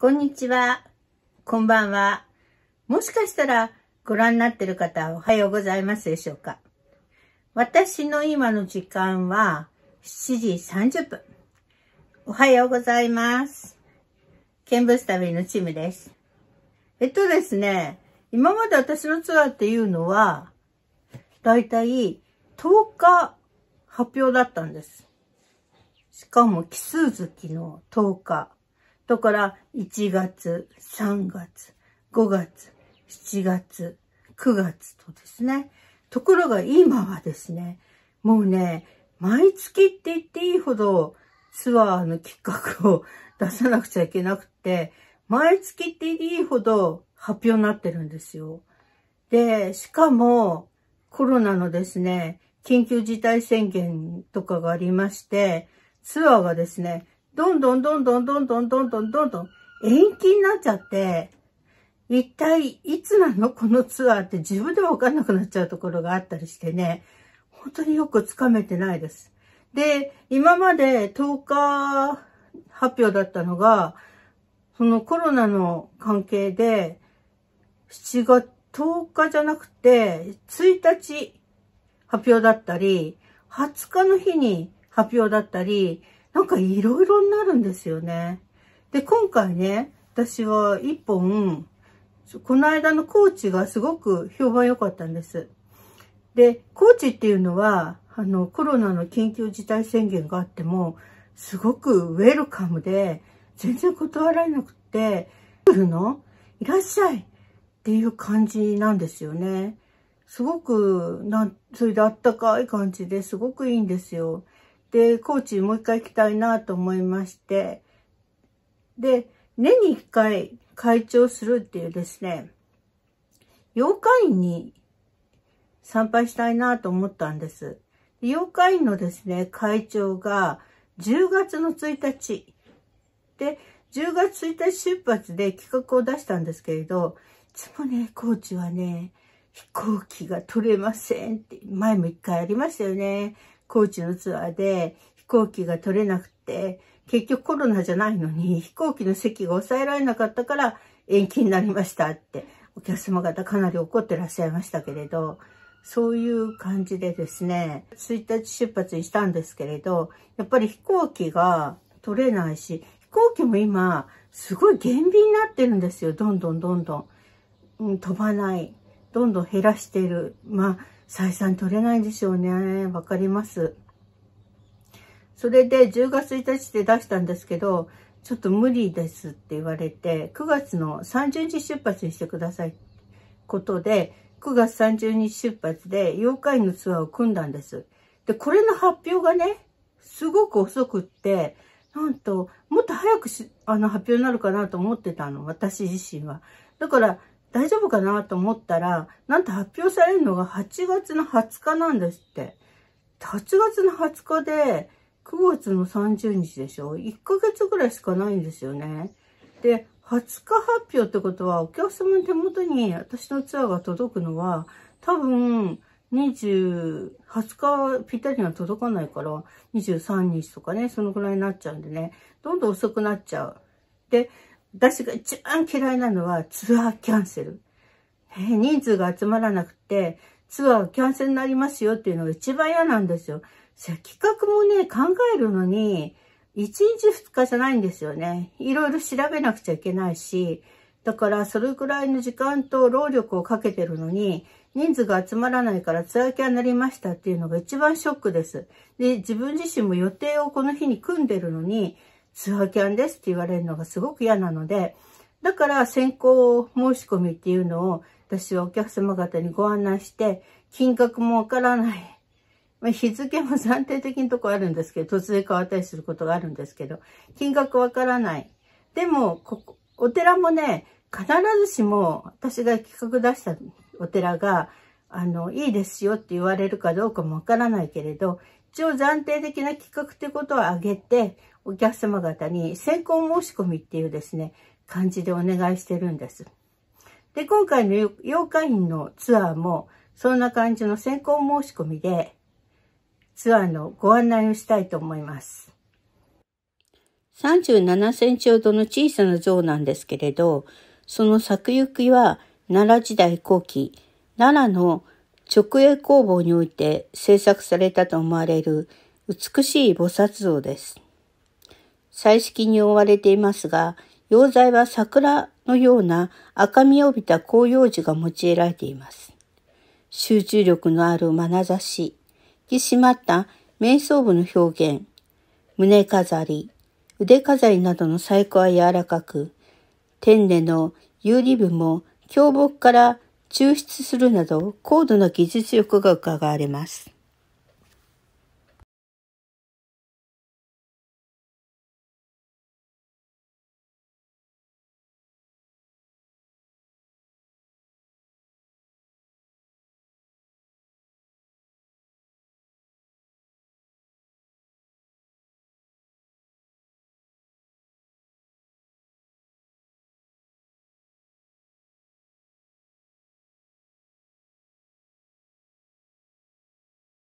こんにちは。こんばんは。もしかしたらご覧になっている方はおはようございますでしょうか。私の今の時間は7時30分。おはようございます。見物旅のチームです。えっとですね、今まで私のツアーっていうのは、だいたい10日発表だったんです。しかも奇数月の10日。だから1月、3月、5月、7月、9月とですね。ところが今はですね、もうね、毎月って言っていいほどツアーの企画を出さなくちゃいけなくて、毎月って言っていいほど発表になってるんですよ。で、しかもコロナのですね、緊急事態宣言とかがありまして、ツアーがですね、どんどんどんどんどんどんどんどんどんどん延期になっちゃって、一体いつなのこのツアーって自分でもわかんなくなっちゃうところがあったりしてね、本当によくつかめてないです。で、今まで10日発表だったのが、そのコロナの関係で、7月10日じゃなくて、1日発表だったり、20日の日に発表だったり、なんかいろいろになるんですよね。で、今回ね、私は一本、この間のコーチがすごく評判良かったんです。で、コーチっていうのは、あの、コロナの緊急事態宣言があっても、すごくウェルカムで、全然断られなくて、来るのいらっしゃいっていう感じなんですよね。すごく、な、それであったかい感じですごくいいんですよ。で、高知もう一回行きたいなと思いまして、で、年に一回会長するっていうですね、妖怪院に参拝したいなと思ったんです。妖怪院のですね、会長が10月の1日で、10月1日出発で企画を出したんですけれど、いつもね、高知はね、飛行機が取れませんって、前も一回ありましたよね。高知のツアーで飛行機が取れなくて、結局コロナじゃないのに飛行機の席が抑えられなかったから延期になりましたってお客様方かなり怒ってらっしゃいましたけれど、そういう感じでですね、1日出発にしたんですけれど、やっぱり飛行機が取れないし、飛行機も今、すごい減便になってるんですよ。どんどんどんどん。うん、飛ばない。どんどん減らしてる。まあ、採算取れないでしょうね。わかります。それで10月1日で出したんですけど、ちょっと無理ですって言われて、9月の30日出発にしてください。ことで、9月30日出発で妖怪のツアーを組んだんです。で、これの発表がね、すごく遅くって、なんと、もっと早くし、あの、発表になるかなと思ってたの、私自身は。だから、大丈夫かなと思ったら、なんと発表されるのが8月の20日なんですって。8月の20日で、9月の30日でしょ ?1 ヶ月ぐらいしかないんですよね。で、20日発表ってことは、お客様の手元に私のツアーが届くのは、多分、20、20日ぴったりには届かないから、23日とかね、そのぐらいになっちゃうんでね、どんどん遅くなっちゃう。で、私が一番嫌いなのはツアーキャンセル。えー、人数が集まらなくて、ツアーキャンセルになりますよっていうのが一番嫌なんですよ。企画もね、考えるのに、1日2日じゃないんですよね。いろいろ調べなくちゃいけないし、だからそれぐらいの時間と労力をかけてるのに、人数が集まらないからツアーキャンになりましたっていうのが一番ショックです。で、自分自身も予定をこの日に組んでるのに、通販キャンですって言われるのがすごく嫌なので、だから先行申し込みっていうのを私はお客様方にご案内して、金額もわからない。日付も暫定的なとこあるんですけど、突然変わったりすることがあるんですけど、金額わからない。でも、ここ、お寺もね、必ずしも私が企画出したお寺が、あの、いいですよって言われるかどうかもわからないけれど、一応暫定的な企画ってことを挙げて、お客様方に先行申し込みっていうですね、感じでお願いしてるんです。で、今回の妖怪院のツアーも、そんな感じの先行申し込みで、ツアーのご案内をしたいと思います。37センチほどの小さな像なんですけれど、その作行きは奈良時代後期、奈良の直営工房において制作されたと思われる美しい菩薩像です。彩色に覆われていますが、溶剤は桜のような赤みを帯びた紅葉樹が用いられています。集中力のある眼差し、引き締まった瞑想部の表現、胸飾り、腕飾りなどの細工は柔らかく、天然の有利部も凶木から抽出するなど高度な技術力が伺われます。